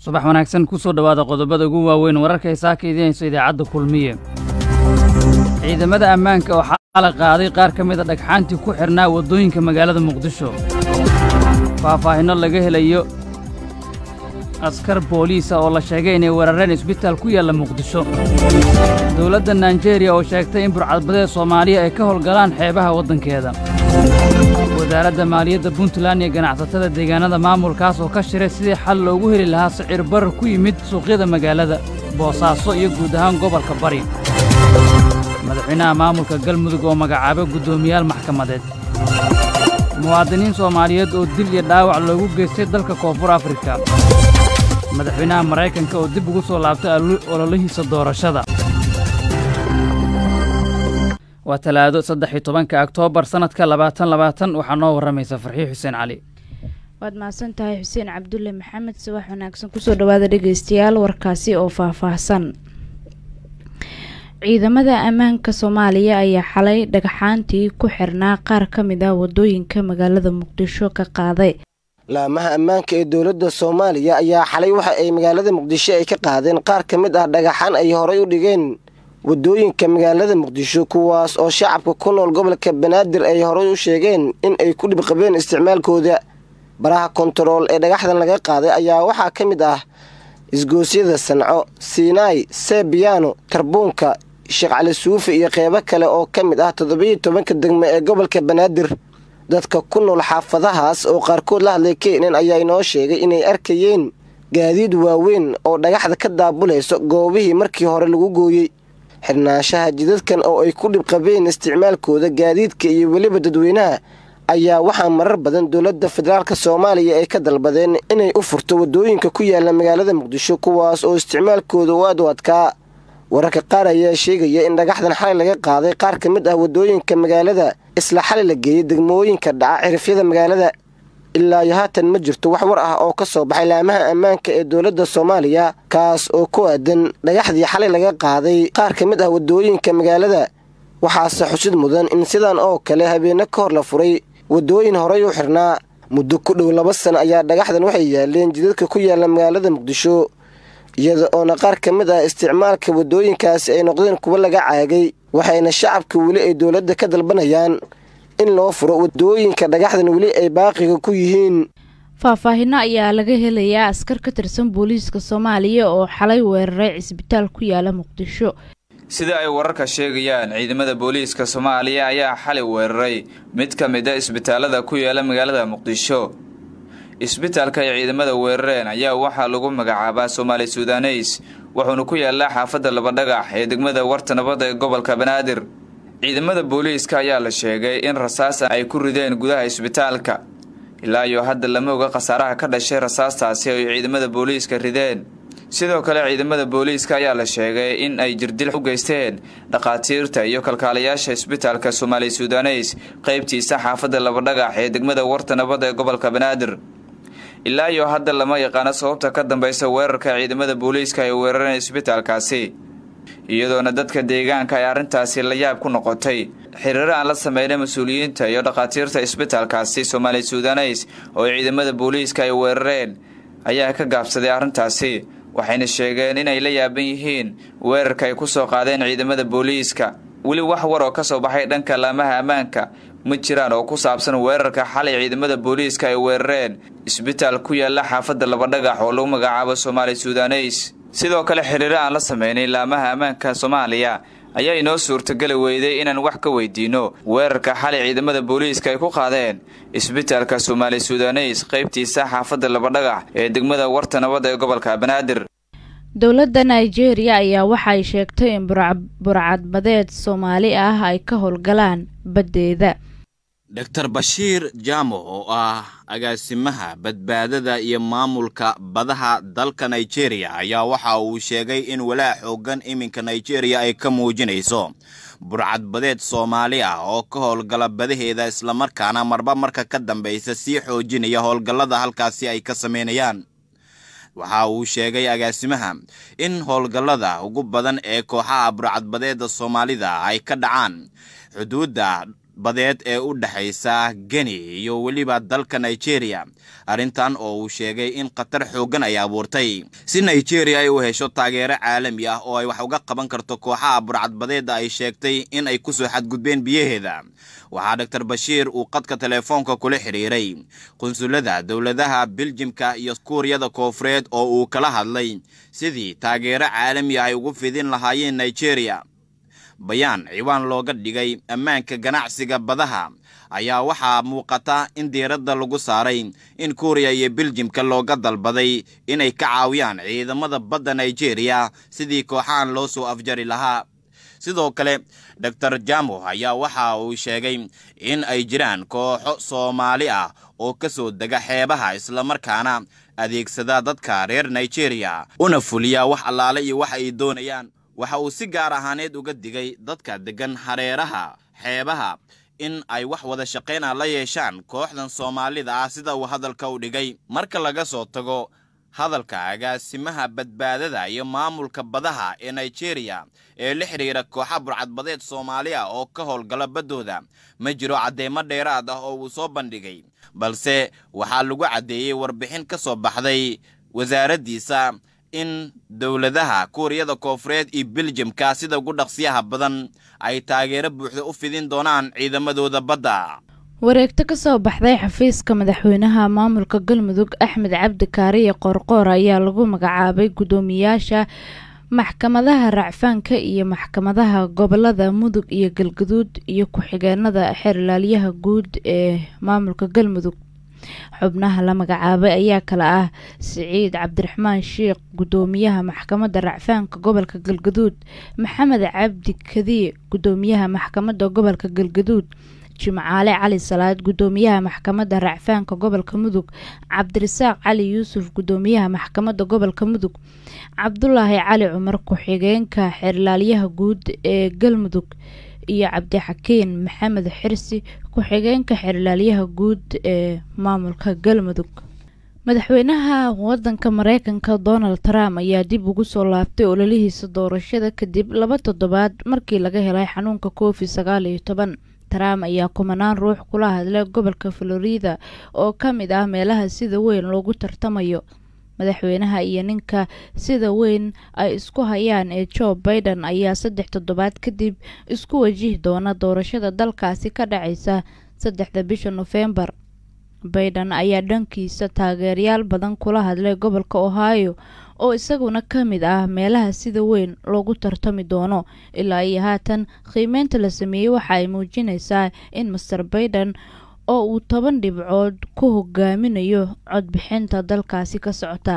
subax wanaagsan ku soo dhowaada qodobada ugu waaweyn wararka ka idiinayso idaacadda kulmiye ciidamada ammaanka oo xaa la qaaday qaar ka mid a dhagxaantii ku xidhnaa waddooyinka magaalada muqdisho faahfaahinno laga helayo askar booliisa ah oo la sheegay inay weerareen isbitaal ku yaalla muqdisho dowladda naijeeriya oo sheegtay in burcadbadeed soomaaliya ay ka howlgalaan xeebaha waddankeeda wasaaradda maaliyadda puntland iyo ganacsatada deegaanada maamulkaas oo ka shiray sidii xal loogu heli lahaa sicir barar ku yimid suuqyada magaalada boosaaso iyo guud ahaan gobolka bari madaxweynaha maamulka galmudug oo magacaabo guddoomiyaal maxkamadeed muwaadiniin soomaaliyeed oo dil iyo dhaawac loogu geystay dalka koonfur afrika madaxweynaha mareykanka oo dib ugu soo laabtay ololihiisa doorashada waa talaado saddex iyo tobanka oktoobar sanadka labaatan labaatan waxaa noo waramaysa farxiin xuseen cali waad mahadsan tahay xuseen cabdulle maxamed subax wanaagsan kusoo dhawaada dhageystayaal warkaasi oo faahfaahsan ciidamada ammaanka soomaaliya ayaa xalay dhagxaantii ku xirnaa qaar ka mid ah wadooyinka magaalada muqdisho ka qaaday laamaha ammaanka ee dowladda soomaaliya ayaa xalay waxa ay magaalada muqdisho ay ka qaadeen qaar ka mid ah dhagaxaan ay horay u dhigeen wadooyinka magaalada muqdisho kuwaas oo shacabka ku nool gobolka banaadir ay horay u sheegeen in ay ku dhib qabeen isticmaalkooda baraha kontarool ee dhagaxdan laga qaaday ayaa waxaa ka mid ah isgoosyada sanco sinai sebiyaano tarbuunka sheekh cali suufi iyo qeybo kale oo ka mid ah toddobiyo tobanka degme ee gobolka banaadir dadka ku nool xaafadahaas oo qaarkood la hadlay keenan ayaa inoo sheegay inay arkayeen gaadiid waaweyn oo dhagaxda ka daabulayso goobihii markii hore lagu gooyey xidhnaanshaha jidadkan oo ay ku dhibqabeen isticmaalkooda gaadiidka iyo weliba dadweynaha ayaa waxaa marar badan dowladda federaalk soomaaliya ay ka dalbadeen inay u furto wadooyinka ku yaalla magaalada muqdisho kuwaas oo isticmaalkooda u aad u adkaa wararka qaar ayaa sheegaya in dhagaxdan xalay laga qaaday qaar ka mid ah wadooyinka magaalada isla xalay la geeyey degmooyinka dhaca cirifyada magaalada ilaa iyo haatan ma jirto wax war ah oo ka soo baxay laamaha ammaanka ee dowladda soomaaliya kaas oo ku aadan dhagaxdii xalay laga qaaday qaar ka mid ah wadooyinka magaalada waxaase xusid mudan in sidan oo kale habeenno ka hor la furay wadooyin horay u xirnaa muddo ku dhow laba sana ayaa dhagaxdan waxay yaaleen jidadka ku yaalla magaalada muqdisho iyada oona qaar ka mid ah isticmaalka waddooyinkaasi ay noqdeen kuwo laga caagay waxayna shacabka weli ay dowladda ka dalbanayaan in loo furo wadooyinka dhagaxdan weli ay baaqiga ku yihiin faahfaahinno ayaa laga helayaa askar ka tirsan booliiska soomaaliya oo xalay weeraray cisbitaal ku yaala muqdisho sida ay wararka sheegayaan ciidamada booliiska soomaaliya ayaa xalay weeraray mid ka mid a ah isbitaallada ku yaala magaalada muqdisho isbitaalka ay ciidamada weerareen ayaa waxaa lagu magacaabaa soomaali sudaneys wuxuuna ku yaallaa xaafadda labadhagax ee degmada warta nabadda ee gobolka banaadir ciidamada booliiska ayaa la sheegay in rasaasa ay ku rideen gudaha isbitaalka ilaa iyo hadda lama oga khasaaraha ka dhashay rasaastaasi ay ciidamada booliiska rideen sidoo kale ciidamada booliiska ayaa la sheegay in ay jirdil u geysteen dhakhaatiirta iyo kalkaalayaasha isbitaalka soomaali sudaneys qaybtiisa xaafadda labadhagax ee degmada warta nabadda ee gobolka banaadir ilaa iyo hadda lama yaqaano sababta ka dambeysa weerarka ciidamada booliiska ee weerareen isbitaalkaasi iyadoona dadka deegaanka ay arrintaasi la yaab ku noqotay xiriir aan la sameynay mas-uuliyiinta iyo dhakhaatiirta isbitaalkaasi soomaali sudaneys oo ciidamada booliiska ay weerareen ayaa ka gaabsaday arrintaasi waxayna sheegeen inay la yaaban yihiin weerarka ay ku soo qaadeen ciidamada booliiska weli wax war oo ka soo baxay dhanka laamaha ammaanka ma jiraan oo ku saabsan weerarka xalay ciidamada booliiska ay weerareen isbitaal ku yaalla xaafadda labadhagax oo lagu magacaabo soomaali sudaneys sidoo kale xiriiro aan la sameynay laamaha ammaanka soomaaliya ayaa inoo suurtagali weyday inaan wax ka weydiino weerarka xalay ciidamada booliiska ay ku qaadeen isbitaalka soomaali sudaneys qaybtiisa xaafadda labadhagax ee degmada warta nabad ee gobolka banaadir dowladda nigeria ayaa waxaay sheegtay in burcadbadeed soomaali ah ay ka howlgalaan baddeeda doctor bashiir jaamo oo ah agaasimaha badbaadada iyo maamulka badaha dalka nigeria ayaa waxa uu sheegay in walaa xoogan iminka nigeria ay ka muujinayso burcad badeed soomaali ah oo ka howlgala badaheeda islamarkaana marba marka ka dambaysa sii xoojinaya howlgallada halkaasi ay ka sameynayaan waxa uu sheegay agaasimaha in howlgallada ugu badan ee kooxaha burcadbadeeda soomaalida ay ka dhacaan xuduudda badeed ee u dhexaysa geni iyo weliba dalka nigeria arrintan oo uu sheegay in khatar xooggan ay abuurtay si nigeria ay u hesho taageero caalami ah oo ay wax uga qaban karto kooxaha burcadbadeeda ay sheegtay in ay kusoo xadgudbeen biyaheeda waxaa doctor bashiir uu qadka telefoonka kula xidhiiray qunsulada dowladaha beljimka iyo kuuriyada koofureed oo uu kala hadlay sidii taageero caalami ah ay ugu fidin lahaayeen nigeria bayaan ciwaan looga dhigay ammaanka ganacsiga badaha ayaa waxaa muuqata in diiradda lagu saaray in kuuriya iyo beljimka looga dalbaday inay ka caawiyaan ciidamada badda nigeriya sidii kooxahan loo soo afjari lahaa sidoo kale doctor jamuh ayaa waxa uu sheegay in ay jiraan kooxo soomaali ah oo ka soo dega xeebaha islamarkaana adeegsada dadka reer nigeriya una fuliya wax allaale iyo wax ay doonayaan waxa uu si gaar ahaaneed uga digay dadka deggan hareeraha xeebaha in ay wax wada shaqayna la yeeshaan kooxdan soomaalida ah sida uu hadalka u dhigay marka laga soo tago hadalka agaasimaha badbaadada iyo maamulka badaha ee nigeriya ee la xidhiira kooxa burcadbadeed soomaaliya ah oo ka howlgala baddooda ma jiro caddeymo dheeraad ah oo uu soo bandhigay balse waxaa lagu caddeeyey warbixin ka soo baxday wasaaraddiisa in dowladaha kuuriyada koofureed iyo beljimka sida ugu dhaqsiyaha badan ay taageero buuxda u fidin doonaan ciidamadooda badda wareegto ka soo baxday xafiiska madaxweynaha maamulka galmudug axmed cabdi kaariye qoorqoor ayaa lagu magacaabay guddoomiyaasha maxkamadaha racfaanka iyo maxkamadaha gobolada mudug iyo galgaduud iyo ku-xigeenada xeerlaaliyaha guud ee maamulka galmudug xubnaha la magacaabay ayaa kale ah siciid cabdiraxmaan sheikh gudoomiyaha maxkamadda racfaanka gobolka galgaduud maxamed cabdi kadii gudoomiyaha maxkamadda gobolka galgaduud jimcaale cali salaad gudoomiyaha maxkamadda racfaanka gobolka mudug cabdirasaaq cali yuusuf gudoomiyaha maxkamadda gobolka mudug cabdulaahi cali cumar ku-xigeenka xeerlaaliyaha guud ee galmudug iyo cabdixakiin maxamed xirsi ku-xigeenka xerlaalyaha guud ee maamulka galmudug madaxweynaha wadanka mareykanka donald trump ayaa dib ugu soo laabtay ololihiisa doorashada kadib laba toddobaad markii laga helay xanuunka covid sagaal iyo toban trump ayaa kumanaan ruux kula hadlay gobolka florida oo ka mid ah meelaha sida weyn loogu tartamayo madaxweynaha iyo ninka sida weyn ay isku hayaan ee jo baiden ayaa saddex toddobaad kadib isku wajihi doona doorashada dalkaasi ka dhacaysa saddexda bisha nofembar baiden ayaa dhankiisa taageerayaal badan kula hadlay gobolka ohio oo isaguna ka mid ah meelaha sida weyn loogu tartami doono ilaa iyo haatan qiimeynta la sameeyey waxa ay muujinaysaa in master baiden oo uu toban dhibcood ku hogaaminayo codbixinta dalkaasi ka socota